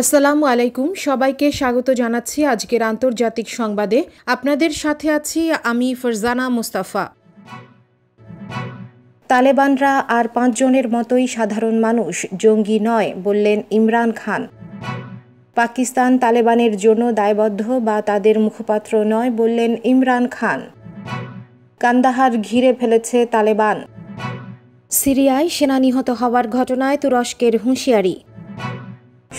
আসসালামু আলাইকুম সবাইকে স্বাগত জানাচ্ছি আজকের আন্তর্জাতিক সংবাদে আপনাদের সাথে আছি আমি ফরজানা মুস্তাফা তালেবানরা আর পাঁচজনের মতোই সাধারণ মানুষ জঙ্গি নয় বললেন ইমরান খান পাকিস্তান তালেবানের জন্য দায়বদ্ধ বা তাদের মুখপাত্র নয় বললেন ইমরান খান কান্দাহার ঘিরে ফেলেছে তালেবান সিরিয়ায় সেনা নিহত হওয়ার ঘটনায় তুরস্কের হুঁশিয়ারি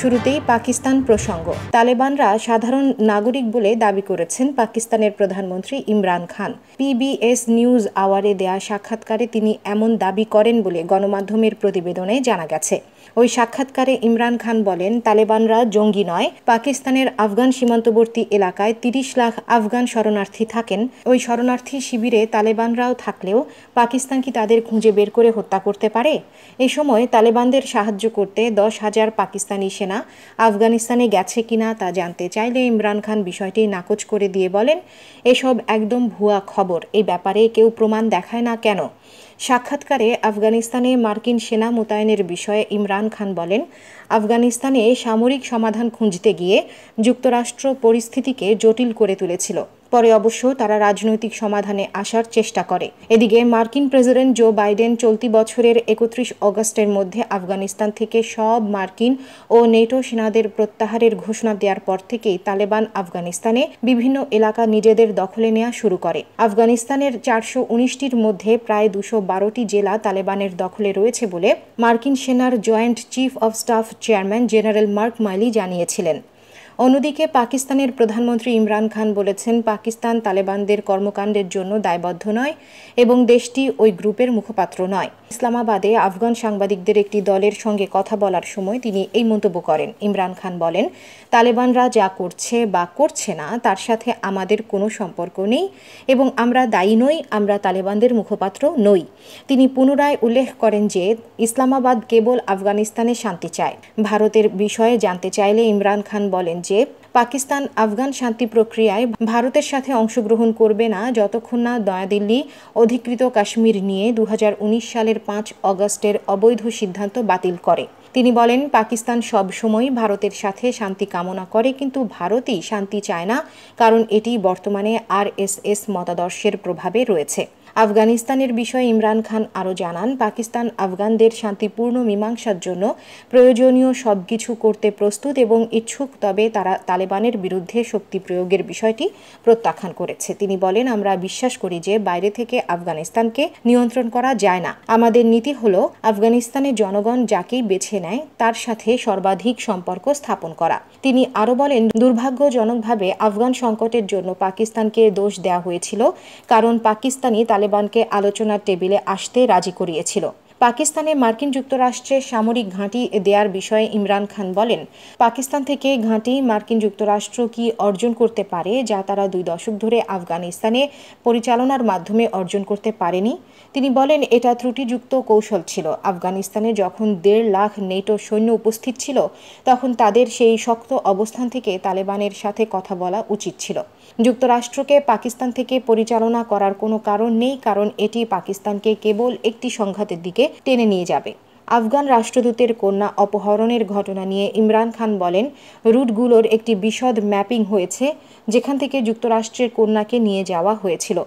শুরুতেই পাকিস্তান প্রসঙ্গ তালেবানরা সাধারণ নাগরিক বলে দাবি করেছেন পাকিস্তানের প্রধানমন্ত্রী ইমরান খান পিবিএস নিউজ আওয়ারে দেয়া সাক্ষাৎকারে তিনি এমন দাবি করেন বলে গণমাধ্যমের প্রতিবেদনে জানা গেছে ওই সাক্ষাৎকারে ইমরান খান বলেন তালেবানরা জঙ্গি নয় পাকিস্তানের আফগান সীমান্তবর্তী এলাকায় তিরিশ লাখ আফগান শরণার্থী থাকেন ওই শরণার্থী শিবিরে তালেবানরাও থাকলেও পাকিস্তান কি তাদের খুঁজে বের করে হত্যা করতে পারে এ সময় তালেবানদের সাহায্য করতে দশ হাজার পাকিস্তানি সেনা না আফগানিস্তানে গেছে কিনা তা জানতে চাইলে ইমরান খান বিষয়টি নাকচ করে দিয়ে বলেন এসব একদম ভুয়া খবর এই ব্যাপারে কেউ প্রমাণ দেখায় না কেন সাক্ষাৎকারে আফগানিস্তানে মার্কিন সেনা মোতায়েনের বিষয়ে ইমরান খান বলেন আফগানিস্তানে সামরিক সমাধান খুঁজতে গিয়ে যুক্তরাষ্ট্র পরিস্থিতিকে জটিল করে তুলেছিল পরে অবশ্য তারা রাজনৈতিক সমাধানে আসার চেষ্টা করে এদিকে মার্কিন প্রেসিডেন্ট জো বাইডেন চলতি বছরের একত্রিশ অগস্টের মধ্যে আফগানিস্তান থেকে সব মার্কিন ও নেটো সেনাদের প্রত্যাহারের ঘোষণা দেওয়ার পর থেকেই তালেবান আফগানিস্তানে বিভিন্ন এলাকা নিজেদের দখলে নেওয়া শুরু করে আফগানিস্তানের চারশো উনিশটির মধ্যে প্রায় দুশো বারোটি জেলা তালেবানের দখলে রয়েছে বলে মার্কিন সেনার joint chief of staff chairman general Mark Milley জানিয়েছিলেন অন্যদিকে পাকিস্তানের প্রধানমন্ত্রী ইমরান খান বলেছেন পাকিস্তান তালেবানদের কর্মকাণ্ডের জন্য দায়বদ্ধ নয় এবং দেশটি ওই গ্রুপের মুখপাত্র নয় ইসলামাবাদে আফগান সাংবাদিকদের একটি দলের সঙ্গে কথা বলার সময় তিনি এই মন্তব্য করেন ইমরান খান বলেন তালেবানরা যা করছে বা করছে না তার সাথে আমাদের কোনো সম্পর্ক নেই এবং আমরা দায়ী নই আমরা তালেবানদের মুখপাত্র নই তিনি পুনরায় উল্লেখ করেন যে ইসলামাবাদ কেবল আফগানিস্তানে শান্তি চায় ভারতের বিষয়ে জানতে চাইলে ইমরান খান বলেন যে পাকিস্তান আফগান শান্তি প্রক্রিয়ায় ভারতের সাথে অংশগ্রহণ করবে না যতক্ষণ না নয়াদিল্লি অধিকৃত কাশ্মীর নিয়ে দু সালের পাঁচ অগস্টের অবৈধ সিদ্ধান্ত বাতিল করে তিনি বলেন পাকিস্তান সব সময় ভারতের সাথে শান্তি কামনা করে কিন্তু ভারতই শান্তি চায় না কারণ এটি বর্তমানে এস মতাদর্শের প্রভাবে রয়েছে আফগানিস্তানের বিষয়ে ইমরান খান আরও জানান পাকিস্তান আফগানদের শান্তিপূর্ণ মীমাংসার জন্য প্রয়োজনীয় সব কিছু করতে প্রস্তুত এবং ইচ্ছুক তবে তারা তালেবানের বিরুদ্ধে শক্তি প্রয়োগের বিষয়টি প্রত্যাখ্যান করেছে তিনি বলেন আমরা বিশ্বাস করি যে বাইরে থেকে আফগানিস্তানকে নিয়ন্ত্রণ করা যায় না আমাদের নীতি হল আফগানিস্তানের জনগণ যাকেই বেছে বেছে নেয় তার সাথে সর্বাধিক সম্পর্ক স্থাপন করা তিনি আরও বলেন দুর্ভাগ্যজনকভাবে আফগান সংকটের জন্য পাকিস্তানকে দোষ দেওয়া হয়েছিল কারণ পাকিস্তানি তালেবানকে আলোচনার টেবিলে আসতে রাজি করিয়েছিল পাকিস্তানে মার্কিন যুক্তরাষ্ট্রে সামরিক ঘাঁটি দেয়ার বিষয়ে ইমরান খান বলেন পাকিস্তান থেকে ঘাঁটি মার্কিন যুক্তরাষ্ট্র কি অর্জন করতে পারে যা তারা দুই দশক ধরে আফগানিস্তানে পরিচালনার মাধ্যমে অর্জন করতে পারেনি তিনি বলেন এটা ত্রুটিযুক্ত কৌশল ছিল আফগানিস্তানে যখন দেড় লাখ নেটো সৈন্য উপস্থিত ছিল তখন তাদের সেই শক্ত অবস্থান থেকে তালেবানের সাথে কথা বলা উচিত ছিল যুক্তরাষ্ট্রকে পাকিস্তান থেকে পরিচালনা করার কোনো কারণ নেই কারণ এটি পাকিস্তানকে কেবল একটি সংঘাতের দিকে টেনে নিয়ে যাবে আফগান রাষ্ট্রদূতের কন্যা অপহরণের ঘটনা নিয়ে ইমরান খান বলেন রুটগুলোর একটি বিশদ ম্যাপিং হয়েছে যেখান থেকে যুক্তরাষ্ট্রের কন্যাকে নিয়ে যাওয়া হয়েছিল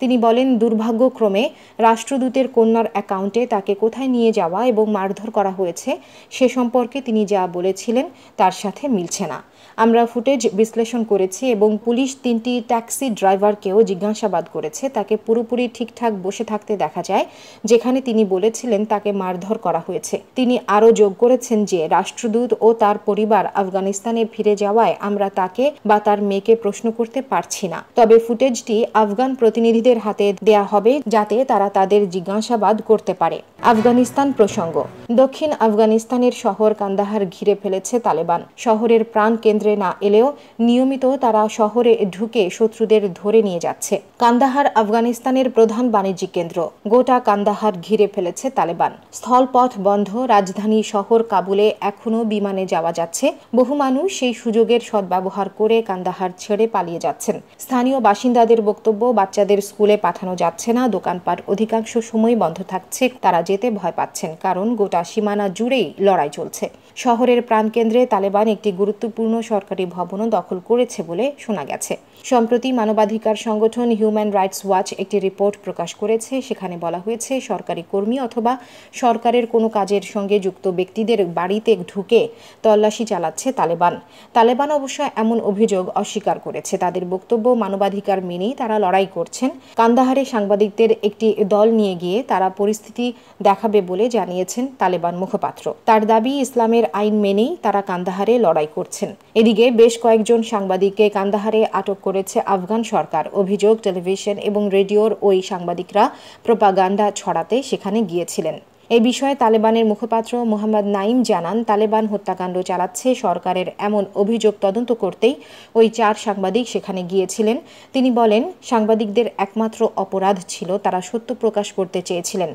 তিনি বলেন দুর্ভাগ্যক্রমে রাষ্ট্রদূতের কন্যার অ্যাকাউন্টে তাকে কোথায় নিয়ে যাওয়া এবং মারধর করা হয়েছে সে সম্পর্কে তিনি যা বলেছিলেন তার সাথে মিলছে না আমরা ফুটেজ বিশ্লেষণ করেছি এবং পুলিশ তিনটি ট্যাক্সি ড্রাইভারকেও জিজ্ঞাসাবাদ করেছে তাকে পুরোপুরি ঠিকঠাক বসে থাকতে দেখা যায় যেখানে তিনি বলেছিলেন তাকে মারধর করা হয়েছে তিনি আরও যোগ করেছেন যে রাষ্ট্রদূত ও তার পরিবার আফগানিস্তানে ফিরে যাওয়ায় আমরা তাকে বা তার মেয়েকে প্রশ্ন করতে পারছি না তবে ফুটেজটি আফগান প্রতিনিধিদের হাতে দেয়া হবে যাতে তারা তাদের জিজ্ঞাসাবাদ করতে পারে আফগানিস্তান প্রসঙ্গ দক্ষিণ আফগানিস্তানের শহর কান্দাহার ঘিরে ফেলেছে তালেবান শহরের প্রাণ কেন্দ্রে না এলেও নিয়মিত তারা শহরে ঢুকে শত্রুদের ধরে নিয়ে যাচ্ছে কান্দাহার আফগানিস্তানের প্রধান বাণিজ্যিক কেন্দ্র গোটা কান্দাহার ঘিরে ফেলেছে তালেবান স্থলপথ বন্ধ রাজধানী শহর কাবুলে এখনও বিমানে যাওয়া যাচ্ছে বহু মানুষ সেই সুযোগের সদ্ব্যবহার করে কান্দাহার ছেড়ে পালিয়ে যাচ্ছেন স্থানীয় বাসিন্দাদের বক্তব্য বাচ্চাদের স্কুলে পাঠানো যাচ্ছে না দোকানপাট অধিকাংশ সময় বন্ধ থাকছে তারা যেতে ভয় পাচ্ছেন কারণ গোটা সীমানা জুড়েই লড়াই চলছে শহরের প্রাণকেন্দ্রে তালেবান একটি গুরুত্বপূর্ণ সরকারি ভবনও দখল করেছে বলে শোনা গেছে সম্প্রতি মানবাধিকার সংগঠন হিউম্যান রাইটস ওয়াচ একটি রিপোর্ট প্রকাশ করেছে সেখানে বলা হয়েছে সরকারি কর্মী অথবা সরকারের কোনো কাজের সঙ্গে যুক্ত ব্যক্তিদের বাড়িতে ঢুকে তল্লাশি চালাচ্ছে তালেবান তালেবান অবশ্য এমন অভিযোগ অস্বীকার করেছে তাদের বক্তব্য মানবাধিকার মেনেই তারা লড়াই করছেন কান্দাহারে সাংবাদিকদের একটি দল নিয়ে গিয়ে তারা পরিস্থিতি দেখাবে বলে জানিয়েছেন তালেবান মুখপাত্র তার দাবি ইসলামের আইন মেনেই তারা কান্দাহারে লড়াই করছেন এদিকে বেশ কয়েকজন সাংবাদিককে কান্দাহারে আটক করেছে আফগান সরকার অভিযোগ টেলিভিশন এবং রেডিওর ওই সাংবাদিকরা প্রোপাগান্ডা ছড়াতে সেখানে গিয়েছিলেন এ বিষয়ে তালেবানের মুখপাত্র মোহাম্মদ নাইম জানান তালেবান হত্যাকাণ্ড চালাচ্ছে সরকারের এমন অভিযোগ তদন্ত করতেই ওই চার সাংবাদিক সেখানে গিয়েছিলেন তিনি বলেন সাংবাদিকদের একমাত্র অপরাধ ছিল তারা সত্য প্রকাশ করতে চেয়েছিলেন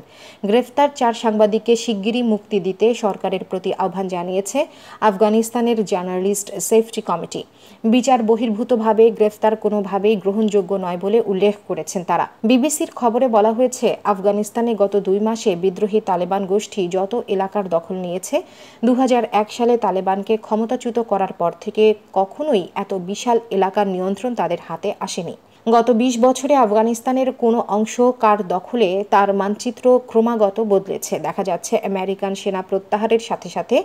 গ্রেফতার চার সাংবাদিককে শিগগিরই মুক্তি দিতে সরকারের প্রতি আহ্বান জানিয়েছে আফগানিস্তানের জার্নালিস্ট সেফটি কমিটি বিচার বহির্ভূতভাবে গ্রেফতার কোনোভাবেই গ্রহণযোগ্য নয় বলে উল্লেখ করেছেন তারা বিবিসির খবরে বলা হয়েছে আফগানিস্তানে গত দুই মাসে বিদ্রোহী তালে তালেবান গোষ্ঠী যত এলাকার দখল নিয়েছে দু সালে তালেবানকে ক্ষমতাচ্যুত করার পর থেকে কখনোই এত বিশাল এলাকার নিয়ন্ত্রণ তাদের হাতে আসেনি গত ২০ বছরে আফগানিস্তানের কোনো অংশ কার দখলে তার মানচিত্র ক্রমাগত বদলেছে দেখা যাচ্ছে আমেরিকান সেনা প্রত্যাহারের সাথে সাথে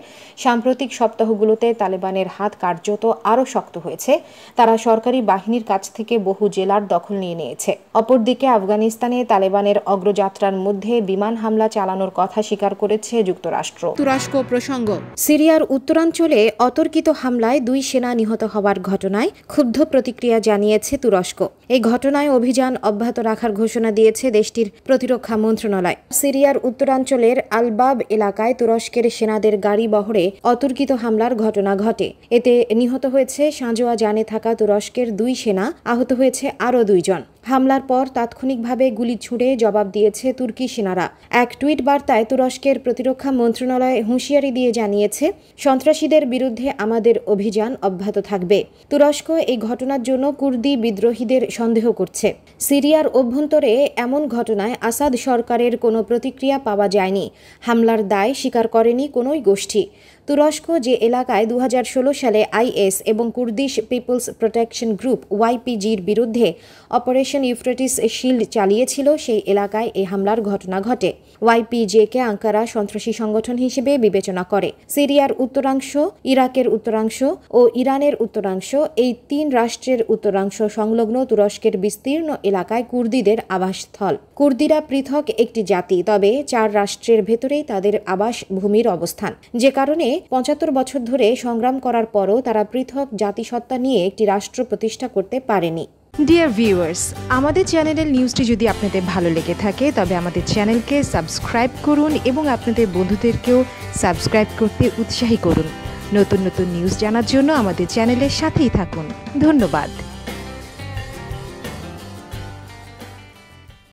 সাম্প্রতিক সপ্তাহগুলোতে তালেবানের হাত কার্যত আরও শক্ত হয়েছে তারা সরকারি বাহিনীর কাছ থেকে বহু জেলার দখল নিয়ে নিয়েছে অপরদিকে আফগানিস্তানে তালেবানের অগ্রযাত্রার মধ্যে বিমান হামলা চালানোর কথা স্বীকার করেছে যুক্তরাষ্ট্র তুরস্ক প্রসঙ্গ সিরিয়ার উত্তরাঞ্চলে অতর্কিত হামলায় দুই সেনা নিহত হওয়ার ঘটনায় ক্ষুব্ধ প্রতিক্রিয়া জানিয়েছে তুরস্ক এই ঘটনায় অভিযান অব্যাহত রাখার ঘোষণা দিয়েছে দেশটির প্রতিরক্ষা মন্ত্রণালয় সিরিয়ার উত্তরাঞ্চলের আলবাব এলাকায় তুরস্কের সেনাদের গাড়ি বহরে অতর্কিত হামলার ঘটনা ঘটে এতে নিহত হয়েছে সাঁজোয়া জানে থাকা তুরস্কের দুই সেনা আহত হয়েছে আরও দুইজন হামলার পর তাৎক্ষণিকভাবে গুলি ছুঁড়ে জবাব দিয়েছে তুর্কি সেনারা এক টুইট বার্তায় তুরস্কের প্রতিরক্ষা মন্ত্রণালয় হুঁশিয়ারি দিয়ে জানিয়েছে সন্ত্রাসীদের বিরুদ্ধে আমাদের অভিযান অব্যাহত থাকবে তুরস্ক এই ঘটনার জন্য কুর্দি বিদ্রোহীদের সন্দেহ করছে সিরিয়ার অভ্যন্তরে এমন ঘটনায় আসাদ সরকারের কোনো প্রতিক্রিয়া পাওয়া যায়নি হামলার দায় স্বীকার করেনি কোনোই গোষ্ঠী তুরস্ক যে এলাকায় দু সালে আইএস এবং কুর্দিশ পিপলস প্রোটেকশন গ্রুপ ওয়াইপিজির বিরুদ্ধে অপারেশন ইউফ্রেটিস শিল্ড চালিয়েছিল সেই এলাকায় এই হামলার ঘটনা ঘটে ওয়াইপিজেকে আঙ্কারা সন্ত্রাসী সংগঠন হিসেবে বিবেচনা করে সিরিয়ার উত্তরাংশ ইরাকের উত্তরাংশ ও ইরানের উত্তরাংশ এই তিন রাষ্ট্রের উত্তরাংশ সংলগ্ন তুরস্কের বিস্তীর্ণ এলাকায় কুর্দিদের আবাসস্থল কুর্দিরা পৃথক একটি জাতি তবে চার রাষ্ট্রের ভেতরেই তাদের আবাস ভূমির অবস্থান যে কারণে পঁচাত্তর বছর ধরে সংগ্রাম করার পরও তারা পৃথক জাতিসত্তা নিয়ে একটি রাষ্ট্র প্রতিষ্ঠা করতে পারেনি ডিয়ার ভিউয়ার্স আমাদের চ্যানেলের নিউজটি যদি আপনাদের ভালো লেগে থাকে তবে আমাদের চ্যানেলকে সাবস্ক্রাইব করুন এবং আপনাদের বন্ধুদেরকেও সাবস্ক্রাইব করতে উৎসাহী করুন নতুন নতুন নিউজ জানার জন্য আমাদের চ্যানেলের সাথেই থাকুন ধন্যবাদ